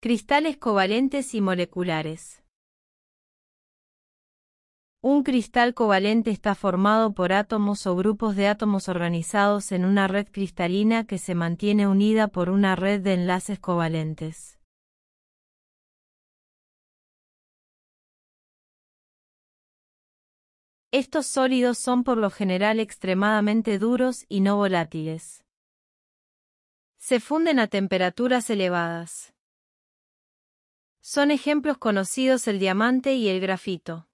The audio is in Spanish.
Cristales covalentes y moleculares. Un cristal covalente está formado por átomos o grupos de átomos organizados en una red cristalina que se mantiene unida por una red de enlaces covalentes. Estos sólidos son por lo general extremadamente duros y no volátiles. Se funden a temperaturas elevadas. Son ejemplos conocidos el diamante y el grafito.